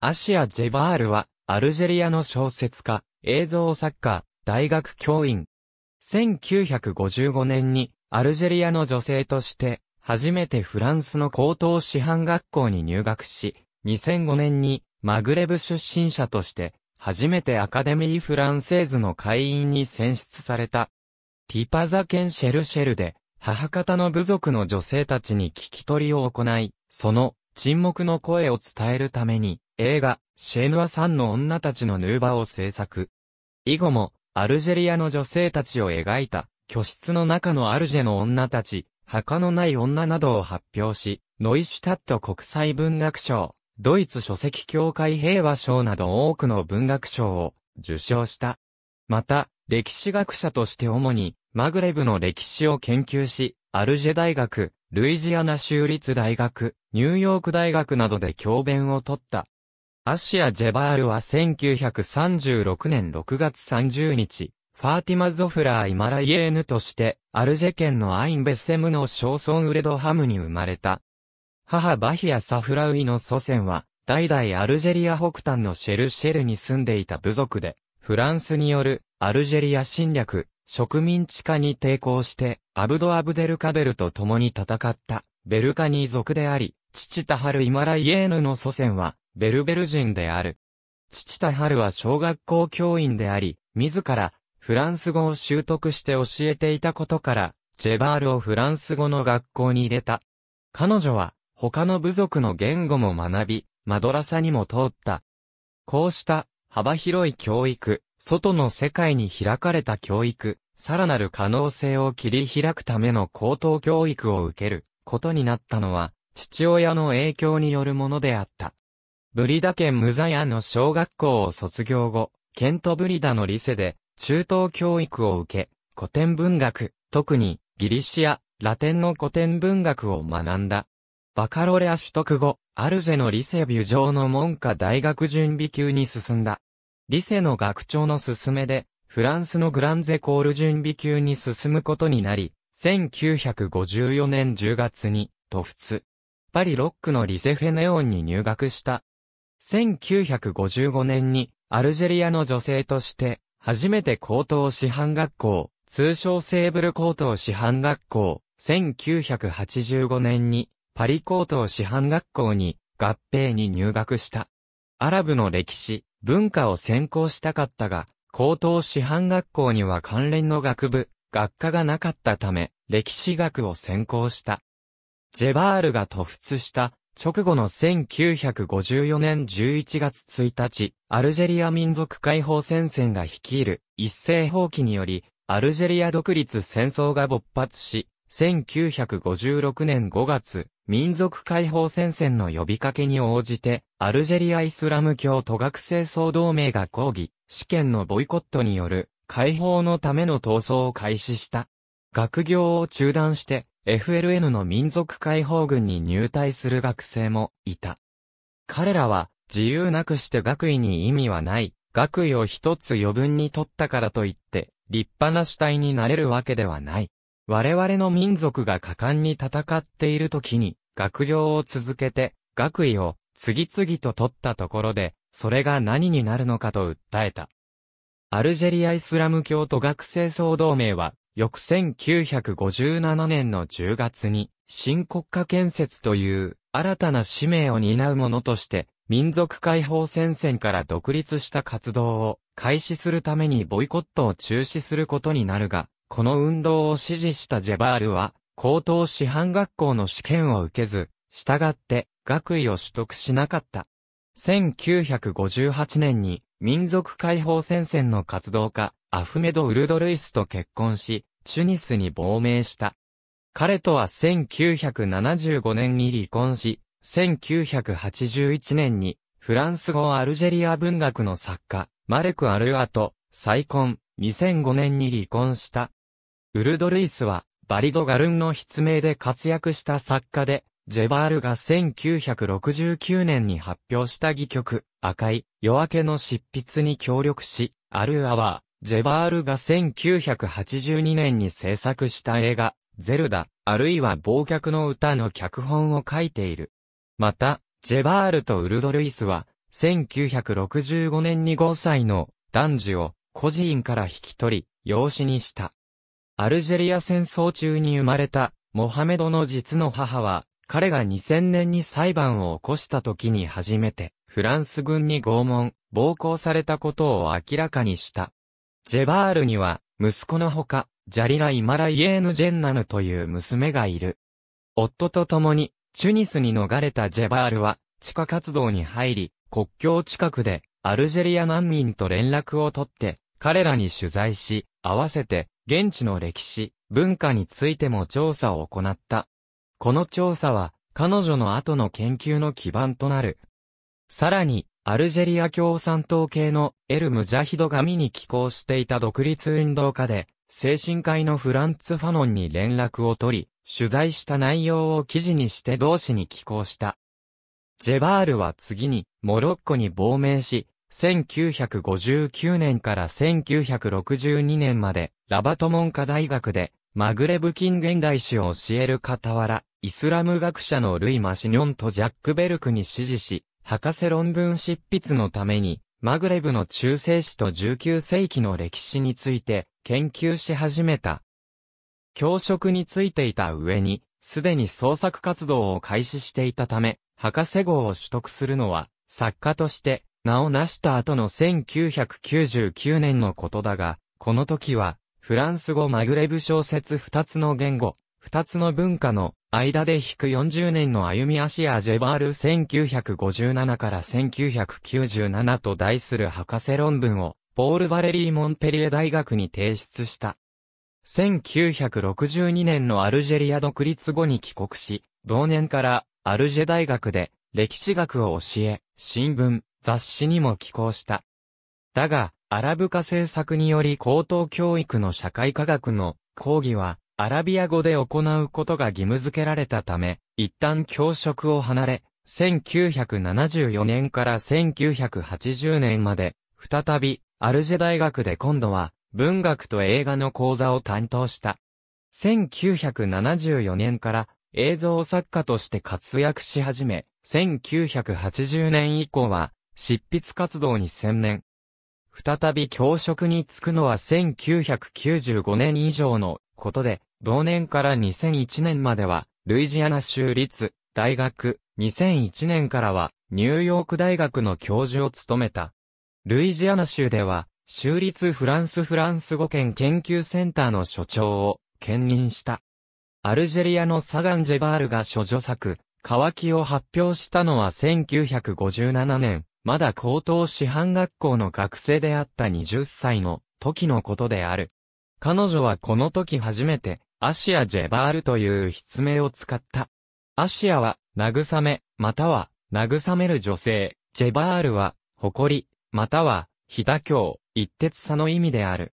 アシア・ジェバールは、アルジェリアの小説家、映像作家、大学教員。1955年に、アルジェリアの女性として、初めてフランスの高等師範学校に入学し、2005年に、マグレブ出身者として、初めてアカデミー・フランセーズの会員に選出された。ティパザ県シェルシェルで、母方の部族の女性たちに聞き取りを行い、その沈黙の声を伝えるために、映画、シェヌアさんの女たちのヌーバを制作。以後も、アルジェリアの女性たちを描いた、居室の中のアルジェの女たち、墓のない女などを発表し、ノイシュタット国際文学賞、ドイツ書籍協会平和賞など多くの文学賞を受賞した。また、歴史学者として主に、マグレブの歴史を研究し、アルジェ大学、ルイジアナ州立大学、ニューヨーク大学などで教鞭を取った。アシア・ジェバールは1936年6月30日、ファーティマ・ゾフラー・イマライエーヌとして、アルジェ県のアインベセムの小村ウレドハムに生まれた。母バヒア・サフラウイの祖先は、代々アルジェリア北端のシェルシェルに住んでいた部族で、フランスによるアルジェリア侵略、植民地化に抵抗して、アブド・アブデルカデルと共に戦った、ベルカニー族であり、父タハル・イマライエーヌの祖先は、ベルベル人である。父田春は小学校教員であり、自らフランス語を習得して教えていたことから、ジェバールをフランス語の学校に入れた。彼女は他の部族の言語も学び、マドラサにも通った。こうした幅広い教育、外の世界に開かれた教育、さらなる可能性を切り開くための高等教育を受けることになったのは、父親の影響によるものであった。ブリダ県ムザヤの小学校を卒業後、ケントブリダのリセで、中等教育を受け、古典文学、特に、ギリシア、ラテンの古典文学を学んだ。バカロレア取得後、アルジェのリセビュ上の門下大学準備級に進んだ。リセの学長の勧めで、フランスのグランゼコール準備級に進むことになり、1954年10月に、トフツ。パリロックのリセフェネオンに入学した。1955年にアルジェリアの女性として初めて高等師範学校、通称セーブル高等師範学校、1985年にパリ高等師範学校に合併に入学した。アラブの歴史、文化を専攻したかったが、高等師範学校には関連の学部、学科がなかったため、歴史学を専攻した。ジェバールが突出した直後の1954年11月1日、アルジェリア民族解放戦線が率いる一斉放棄により、アルジェリア独立戦争が勃発し、1956年5月、民族解放戦線の呼びかけに応じて、アルジェリアイスラム教都学生総同盟が抗議、試験のボイコットによる解放のための闘争を開始した。学業を中断して、FLN の民族解放軍に入隊する学生もいた。彼らは自由なくして学位に意味はない、学位を一つ余分に取ったからといって、立派な主体になれるわけではない。我々の民族が果敢に戦っている時に、学業を続けて、学位を次々と取ったところで、それが何になるのかと訴えた。アルジェリア・イスラム教徒学生総同盟は、翌1957年の10月に、新国家建設という新たな使命を担うものとして、民族解放戦線から独立した活動を開始するためにボイコットを中止することになるが、この運動を支持したジェバールは、高等師範学校の試験を受けず、従って学位を取得しなかった。1958年に民族解放戦線の活動家、アフメド・ウルドルイスと結婚し、チュニスに亡命した。彼とは1975年に離婚し、1981年にフランス語アルジェリア文学の作家、マレク・アルアと再婚、2005年に離婚した。ウルドルイスは、バリド・ガルンの筆名で活躍した作家で、ジェバールが1969年に発表した戯曲、赤い、夜明けの執筆に協力し、アルアは、ジェバールが1982年に制作した映画、ゼルダ、あるいは忘却の歌の脚本を書いている。また、ジェバールとウルドルイスは、1965年に5歳の男児を孤児院から引き取り、養子にした。アルジェリア戦争中に生まれたモハメドの実の母は、彼が2000年に裁判を起こした時に初めて、フランス軍に拷問、暴行されたことを明らかにした。ジェバールには、息子のほか、ジャリラ・イマラ・イエーヌ・ジェンナヌという娘がいる。夫と共に、チュニスに逃れたジェバールは、地下活動に入り、国境近くで、アルジェリア難民と連絡を取って、彼らに取材し、合わせて、現地の歴史、文化についても調査を行った。この調査は、彼女の後の研究の基盤となる。さらに、アルジェリア共産党系のエル・ムジャヒド神に寄稿していた独立運動家で、精神科医のフランツ・ファノンに連絡を取り、取材した内容を記事にして同志に寄稿した。ジェバールは次に、モロッコに亡命し、1959年から1962年まで、ラバトモン科大学で、マグレブ近現代史を教える傍ら、イスラム学者のルイ・マシニョンとジャック・ベルクに指示し、博士論文執筆のために、マグレブの中世史と19世紀の歴史について研究し始めた。教職についていた上に、すでに創作活動を開始していたため、博士号を取得するのは、作家として、名を成した後の1999年のことだが、この時は、フランス語マグレブ小説2つの言語、二つの文化の間で引く40年の歩み足やジェバール1957から1997と題する博士論文を、ポール・バレリー・モンペリエ大学に提出した。1962年のアルジェリア独立後に帰国し、同年からアルジェ大学で歴史学を教え、新聞、雑誌にも寄稿した。だが、アラブ化政策により高等教育の社会科学の講義はアラビア語で行うことが義務付けられたため、一旦教職を離れ、1974年から1980年まで、再び、アルジェ大学で今度は、文学と映画の講座を担当した。1974年から映像作家として活躍し始め、1980年以降は執筆活動に専念。再び教職に就くのは1995年以上のことで、同年から2001年までは、ルイジアナ州立大学、2001年からは、ニューヨーク大学の教授を務めた。ルイジアナ州では、州立フランスフランス語圏研究センターの所長を兼任した。アルジェリアのサガン・ジェバールが諸女作、乾きを発表したのは1957年、まだ高等師範学校の学生であった20歳の時のことである。彼女はこの時初めて、アシア・ジェバールという筆名を使った。アシアは、慰め、または、慰める女性、ジェバールは、誇り、または、非妥協、一徹さの意味である。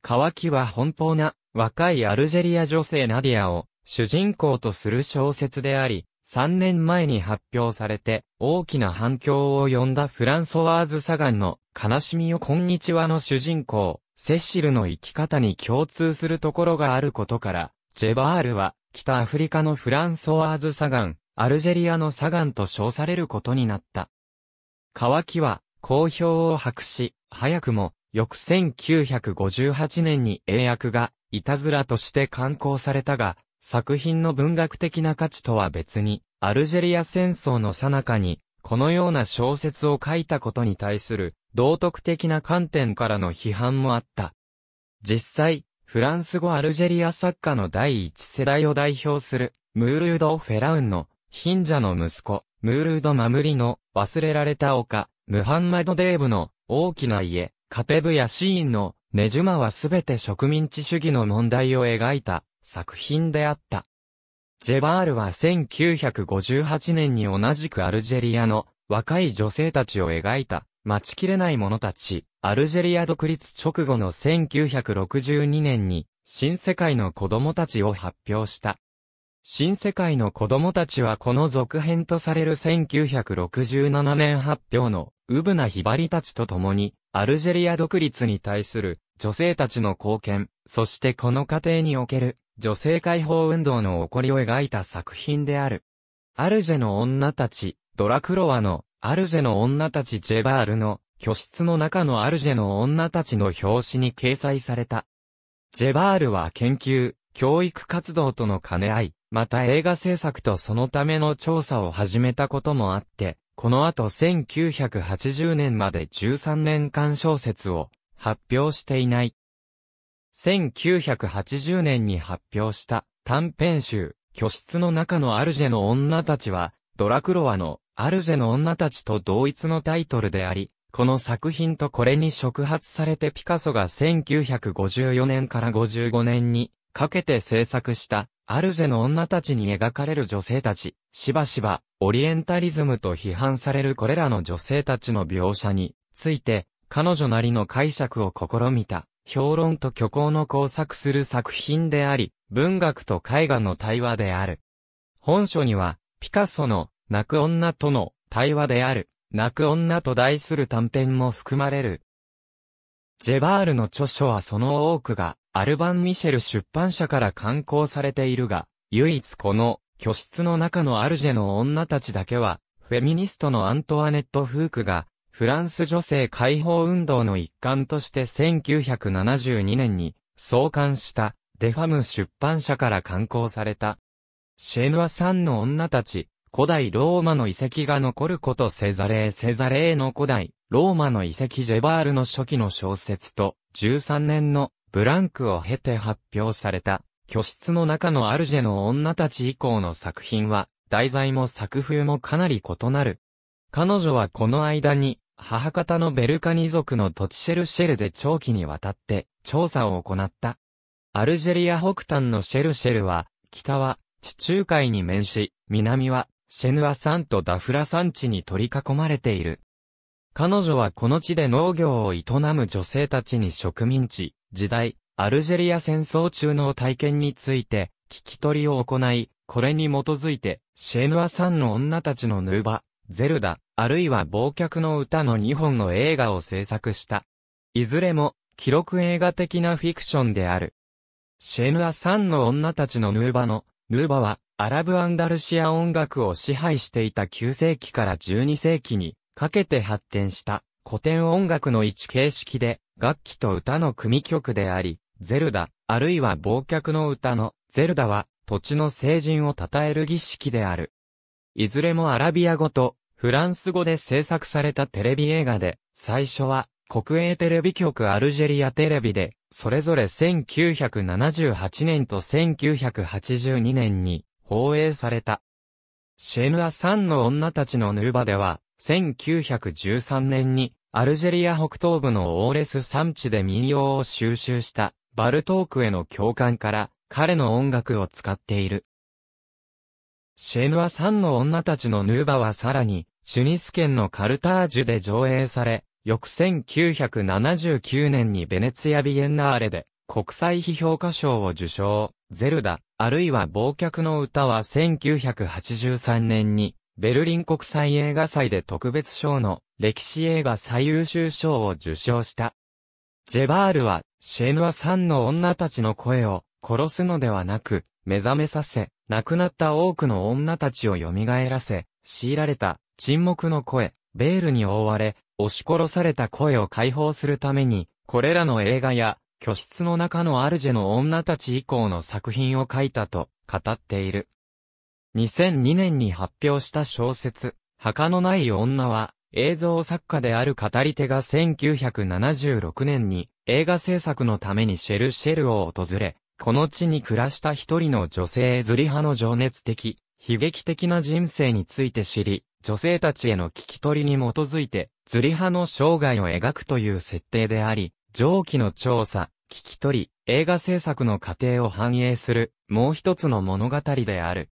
乾きは奔放な、若いアルジェリア女性ナディアを、主人公とする小説であり、3年前に発表されて、大きな反響を呼んだフランソワーズ・サガンの、悲しみん今日はの主人公、セシルの生き方に共通するところがあることから、ジェバールは、北アフリカのフランソワーズ・サガン、アルジェリアのサガンと称されることになった。乾きは、好評を博し、早くも、翌1958年に英訳が、いたずらとして刊行されたが、作品の文学的な価値とは別に、アルジェリア戦争の最中に、このような小説を書いたことに対する道徳的な観点からの批判もあった。実際、フランス語アルジェリア作家の第一世代を代表する、ムールード・フェラウンの、貧者の息子、ムールード・マムリの、忘れられた丘、ムハンマド・デーブの、大きな家、カテブやシーンの、ネジュマはすべて植民地主義の問題を描いた、作品であった。ジェバールは1958年に同じくアルジェリアの若い女性たちを描いた待ちきれない者たち、アルジェリア独立直後の1962年に、新世界の子供たちを発表した。新世界の子供たちはこの続編とされる1967年発表の、ウブなひばりたちと共に、アルジェリア独立に対する女性たちの貢献、そしてこの過程における女性解放運動の起こりを描いた作品である。アルジェの女たち、ドラクロワのアルジェの女たちジェバールの、居室の中のアルジェの女たちの表紙に掲載された。ジェバールは研究、教育活動との兼ね合い、また映画制作とそのための調査を始めたこともあって、この後1980年まで13年間小説を発表していない。1980年に発表した短編集、居室の中のアルジェの女たちは、ドラクロワのアルゼの女たちと同一のタイトルであり、この作品とこれに触発されてピカソが1954年から55年にかけて制作したアルゼの女たちに描かれる女性たち、しばしばオリエンタリズムと批判されるこれらの女性たちの描写について彼女なりの解釈を試みた評論と虚構の交錯する作品であり、文学と絵画の対話である。本書にはピカソの泣く女との対話である、泣く女と題する短編も含まれる。ジェバールの著書はその多くが、アルバン・ミシェル出版社から刊行されているが、唯一この、居室の中のアルジェの女たちだけは、フェミニストのアントワネット・フークが、フランス女性解放運動の一環として1972年に創刊したデファム出版社から刊行された。シェヌア3の女たち、古代ローマの遺跡が残ることセザレーセザレーの古代、ローマの遺跡ジェバールの初期の小説と、13年のブランクを経て発表された、居室の中のアルジェの女たち以降の作品は、題材も作風もかなり異なる。彼女はこの間に、母方のベルカニ族のトチシェルシェルで長期にわたって調査を行った。アルジェリア北端のシェルシェルは、北は地中海に面し、南はシェヌア山とダフラ山地に取り囲まれている。彼女はこの地で農業を営む女性たちに植民地、時代、アルジェリア戦争中の体験について、聞き取りを行い、これに基づいて、シェヌアさんの女たちのヌーバ、ゼルダ、あるいは忘却の歌の2本の映画を制作した。いずれも、記録映画的なフィクションである。シェヌアさんの女たちのヌーバの、ヌーバは、アラブ・アンダルシア音楽を支配していた9世紀から12世紀にかけて発展した古典音楽の一形式で楽器と歌の組曲であり、ゼルダ、あるいは忘却の歌のゼルダは土地の聖人を称える儀式である。いずれもアラビア語とフランス語で制作されたテレビ映画で、最初は国営テレビ局アルジェリアテレビで、それぞれ1978年と1982年に放映された。シェヌア3の女たちのヌーバでは、1913年に、アルジェリア北東部のオーレス山地で民謡を収集したバルトークへの共感から彼の音楽を使っている。シェヌア3の女たちのヌーバはさらに、チュニス県のカルタージュで上映され、翌1979年にベネツィア・ビエンナーレで国際批評家賞を受賞。ゼルダ、あるいは忘却の歌は1983年に、ベルリン国際映画祭で特別賞の歴史映画最優秀賞を受賞した。ジェバールは、シェヌアさんの女たちの声を殺すのではなく、目覚めさせ、亡くなった多くの女たちを蘇らせ、強いられた沈黙の声、ベールに覆われ、押し殺された声を解放するために、これらの映画や居室の中のアルジェの女たち以降の作品を書いたと語っている。2002年に発表した小説、墓のない女は、映像作家である語り手が1976年に映画制作のためにシェルシェルを訪れ、この地に暮らした一人の女性ズリ派の情熱的、悲劇的な人生について知り、女性たちへの聞き取りに基づいて、ズリ派の生涯を描くという設定であり、上記の調査、聞き取り、映画制作の過程を反映する、もう一つの物語である。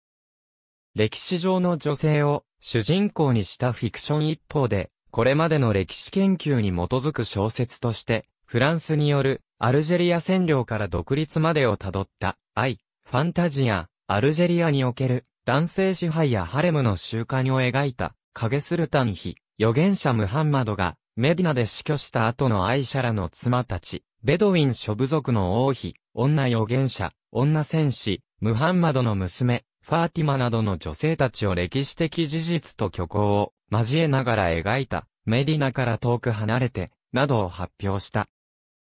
歴史上の女性を主人公にしたフィクション一方で、これまでの歴史研究に基づく小説として、フランスによるアルジェリア占領から独立までをたどった愛、ファンタジア、アルジェリアにおける男性支配やハレムの習慣を描いた、影するン妃、預言者ムハンマドがメディナで死去した後の愛者らの妻たち、ベドウィン諸部族の王妃、女預言者、女戦士、ムハンマドの娘、ファーティマなどの女性たちを歴史的事実と虚構を交えながら描いた、メディナから遠く離れて、などを発表した。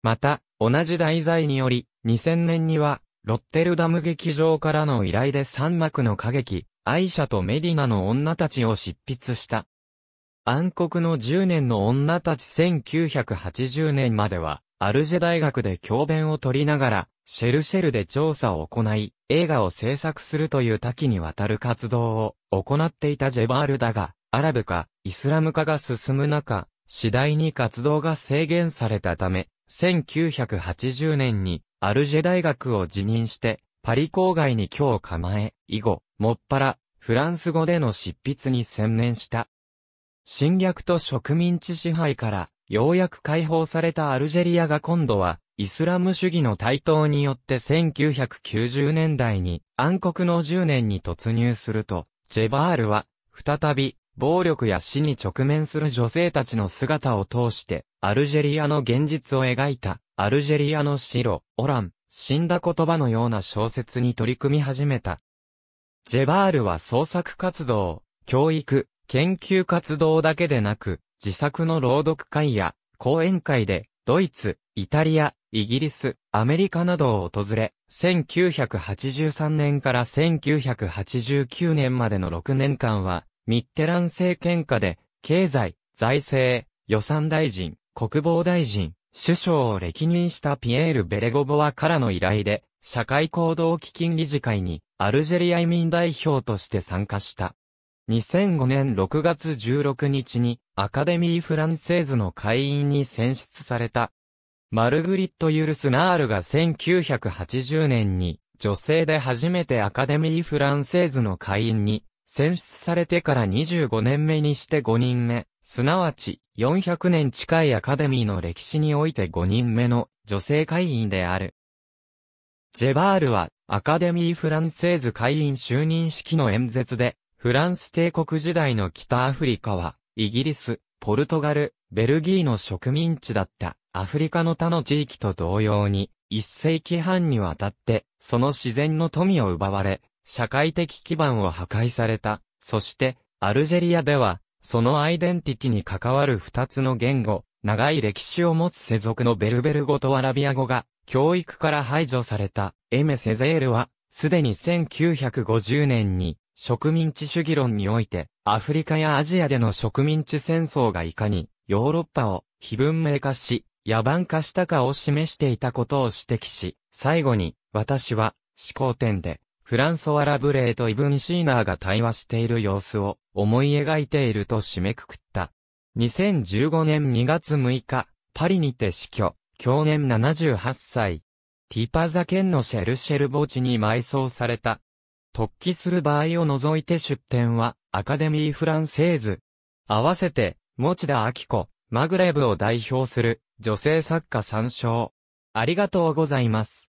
また、同じ題材により、2000年には、ロッテルダム劇場からの依頼で三幕の歌劇、愛者とメディナの女たちを執筆した。暗黒の10年の女たち1980年までは、アルジェ大学で教鞭を取りながら、シェルシェルで調査を行い、映画を制作するという多岐にわたる活動を行っていたジェバールだが、アラブ化、イスラム化が進む中、次第に活動が制限されたため、1980年にアルジェ大学を辞任して、パリ郊外に居を構え、以後、もっぱら、フランス語での執筆に専念した。侵略と植民地支配からようやく解放されたアルジェリアが今度はイスラム主義の台頭によって1990年代に暗黒の10年に突入すると、ジェバールは再び暴力や死に直面する女性たちの姿を通してアルジェリアの現実を描いたアルジェリアの白、オラン、死んだ言葉のような小説に取り組み始めた。ジェバールは創作活動、教育、研究活動だけでなく、自作の朗読会や講演会で、ドイツ、イタリア、イギリス、アメリカなどを訪れ、1983年から1989年までの6年間は、ミッテラン政権下で、経済、財政、予算大臣、国防大臣、首相を歴任したピエール・ベレゴボワからの依頼で、社会行動基金理事会に、アルジェリア移民代表として参加した。2005年6月16日にアカデミー・フランセーズの会員に選出された。マルグリット・ユルス・ナールが1980年に女性で初めてアカデミー・フランセーズの会員に選出されてから25年目にして5人目、すなわち400年近いアカデミーの歴史において5人目の女性会員である。ジェバールはアカデミー・フランセーズ会員就任式の演説でフランス帝国時代の北アフリカは、イギリス、ポルトガル、ベルギーの植民地だったアフリカの他の地域と同様に、一世紀半にわたって、その自然の富を奪われ、社会的基盤を破壊された。そして、アルジェリアでは、そのアイデンティティに関わる二つの言語、長い歴史を持つ世俗のベルベル語とアラビア語が、教育から排除された、エメセゼールは、すでに1950年に、植民地主義論において、アフリカやアジアでの植民地戦争がいかに、ヨーロッパを非文明化し、野蛮化したかを示していたことを指摘し、最後に、私は、思考点で、フランソワ・ラブレーとイブン・シーナーが対話している様子を思い描いていると締めくくった。2015年2月6日、パリにて死去、去年78歳。ティパザ県のシェルシェル墓地に埋葬された。突起する場合を除いて出典は、アカデミー・フランセーズ。合わせて、持田明子、マグレブを代表する、女性作家参照。ありがとうございます。